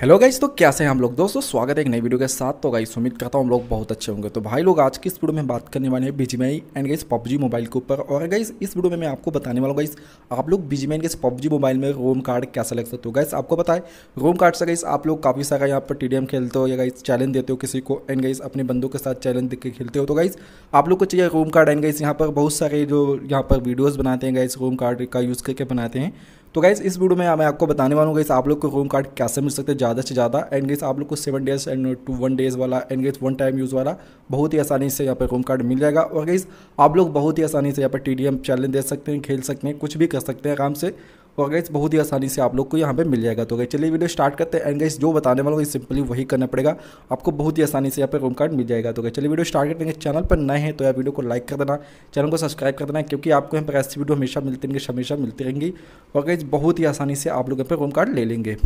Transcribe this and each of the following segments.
hello guys तो कैसे हैं हम लोग दोस्तों स्वागत है एक नई वीडियो के साथ तो गाइस उम्मीद करता हूँ हम लोग बहुत अच्छे होंगे तो भाई लोग आज की इस वीडियो में बात करने वाले हैं BGMI and guys PUBG mobile के ऊपर और गाइस इस वीडियो में मैं आपको बताने वाला हूँ गाइस आप लोग बीजीमाई गाइस पबजी मोबाइल में रोम कार्ड कैसे लग सकते हो गाइस आपको बताए रोम कार्ड से गाइस आप लोग काफ़ी सारा यहाँ पर टी खेलते हो या गाइस चैलेंज देते हो किसी को एंड गाइस अपने बंदों के साथ चैलेंज देख के खेलते हो तो गाइस आप लोग को चाहिए रोम कार्ड एंड गाइस यहाँ पर बहुत सारे जो यहाँ पर वीडियोज़ बनाते हैं गाइस रोम कार्ड का यूज़ करके बनाते हैं तो गाइज़ इस वीडियो में मैं आपको बताने वाला हूँ गाइस आप लोग को होम कार्ड कैसे मिल सकते हैं ज़्यादा से ज़्यादा एंड गेस आप लोग को seven days and two one days वाला and guys one time use वाला बहुत ही आसानी से यहाँ पर होम कार्ड मिल जाएगा और गाइज़ आप लोग बहुत ही आसानी से यहाँ पर टी चैलेंज दे सकते हैं खेल सकते हैं कुछ भी कर सकते हैं आराम से और तो गैस बहुत ही आसानी से आप लोग को यहाँ पे मिल जाएगा तो गई चलिए वीडियो स्टार्ट करते हैं एंड गैस जो बताने वाला हूँ सिंपली वही करना पड़ेगा आपको बहुत ही आसानी से यहाँ पे रूम कार्ड मिल जाएगा तो गई चलिए वीडियो स्टार्ट करते हैं चैनल पर नए हैं तो यार वीडियो को लाइक कर देना चैनल को सब्सक्राइब कर देना क्योंकि आपको यहाँ पर ऐसी वीडियो हमेशा मिलती रहेंगे हमेशा मिलती रहेंगी और गैस बहुत ही आसानी से आप लोग यहाँ पर रूम कार्ड ले लेंगे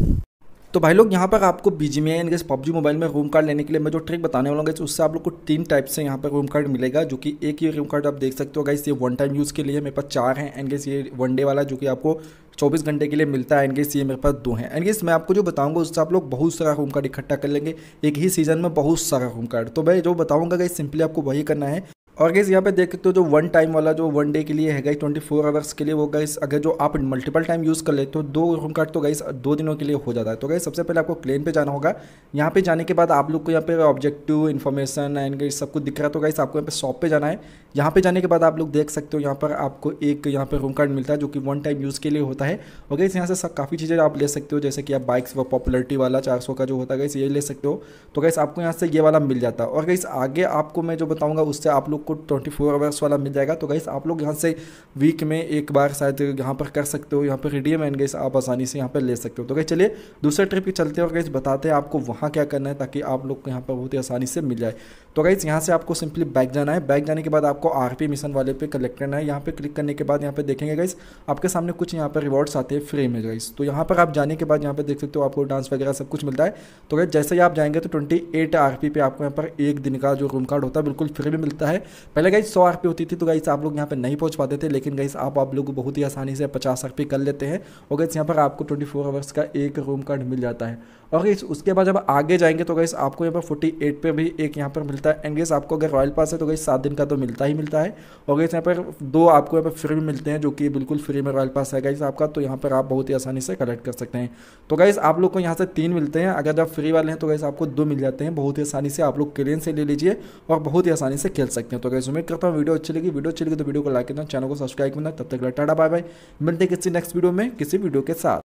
तो भाई लोग यहाँ पर आपको बी जी में यानी पबजी मोबाइल में रूम कार्ड लेने के लिए मैं जो ट्रिक बताने वाला हूँ उससे आप लोग को तीन टाइप से यहाँ पर रूम कार्ड मिलेगा जो कि एक ही रूम कार्ड आप देख सकते हो गाइस ये वन टाइम यूज़ के लिए मेरे पास चार हैं एंड गैस ये वन डे वाला जो कि आपको 24 घंटे के लिए मिलता है इनकेस ये मेरे पास दो हैं एनगेज मैं आपको जो बताऊंगा उससे आप लोग बहुत सारा होम कार्ड इकट्ठा कर लेंगे एक ही सीज़न में बहुत सारा होम कार्ड तो भाई जो बताऊंगा गई सिंपली आपको वही करना है और गैस यहाँ पे देख सकते हो जो वन टाइम वाला जो वन डे के लिए है गाइस 24 फोर आवर्स के लिए वो गाइस अगर जो आप मल्टीपल टाइम यूज़ कर लेते हो दो रूम कार्ड तो गाइस दो दिनों के लिए हो जाता है तो गाइस सबसे पहले आपको क्लेन पे जाना होगा यहाँ पे जाने के बाद आप लोग को यहाँ पे ऑब्जेक्टिव इन्फॉर्मेशन एंड गाइस सब कुछ दिख रहा है तो गाइस आपको यहाँ पे शॉप पर जाना है यहाँ पे जाने के बाद आप लोग देख सकते हो यहाँ पर आपको एक यहाँ पर रूम कार्ड मिलता है जो कि वन टाइम यूज़ के लिए होता है और गाइस यहाँ से काफ़ी चीज़ें आप ले सकते हो जैसे कि आप बाइक्स व पॉपुलरिटी वाला चार का जो होता है गाइस ये ले सकते हो तो गाइस आपको यहाँ से ये वाला मिल जाता है और गाइस आगे आपको मैं जो बताऊँगा उससे आप लोग लोग को ट्वेंटी फोर आवर्स वाला मिल जाएगा तो गाइस आप लोग यहाँ से वीक में एक बार शायद यहाँ पर कर सकते हो यहाँ पर रिडीम एंड गाइस आप आसानी से यहाँ पर ले सकते हो तो गई चलिए दूसरे ट्रिप के चलते हैं और गाइस बताते हैं आपको वहाँ क्या करना है ताकि आप लोग को यहाँ पर बहुत ही आसानी से मिल जाए तो गाइस यहाँ से आपको सिंपली बैक जाना है बैक जाने के बाद आपको आर मिशन वाले पे कलेक्ट करना है यहाँ पर क्लिक करने के बाद यहाँ पर देखेंगे गाइस आपके सामने कुछ यहाँ पर रिवॉर्ड्स आते हैं फ्री में गाइस तो यहाँ पर आप जाने के बाद यहाँ पर देख सकते हो आपको डांस वगैरह सब कुछ मिलता है तो गाइस जैसे ही आप जाएंगे तो ट्वेंटी एट पे आपको यहाँ पर एक दिन का जो रूम कार्ड होता है बिल्कुल फ्री में मिलता है पहले गाइस सौ आर होती थी तो गाइस आप लोग यहाँ पर नहीं पहुँच पाते थे लेकिन गाइस आप आप लोग बहुत ही आसानी से पचास आर कर लेते हैं और गाइस यहाँ पर आपको ट्वेंटी फोर आवर्स का एक रूम कार्ड मिल जाता है और गाइस उसके बाद जब आगे जाएंगे तो गाइस आपको यहाँ पर फोर्टी एट भी एक यहाँ पर मिलता है एंड गाइस आपको अगर रॉयल पास है तो गाइस सात दिन का तो मिलता ही मिलता है और गाइस यहाँ पर दो आपको यहाँ पर फ्री मिलते हैं जो कि बिल्कुल फ्री में रॉयल पास है गाइस आपका तो यहाँ पर आप बहुत ही आसानी से कलेक्ट कर सकते हैं तो गाइस आप लोग को यहाँ से तीन मिलते हैं अगर जब फ्री वाले हैं तो गाइस आपको दो मिल जाते हैं बहुत ही आसानी से आप लोग क्लेन से ले लीजिए और बहुत ही आसानी से खेल सकते हैं तो अगर उम्मीद करता हूँ वीडियो अच्छी लगी वीडियो अच्छी लगी तो वीडियो को लाइक करना चैनल को सब्सक्राइब करना तब तक टाटा बाय बाय मिलते किसी नेक्स्ट वीडियो में किसी वीडियो के साथ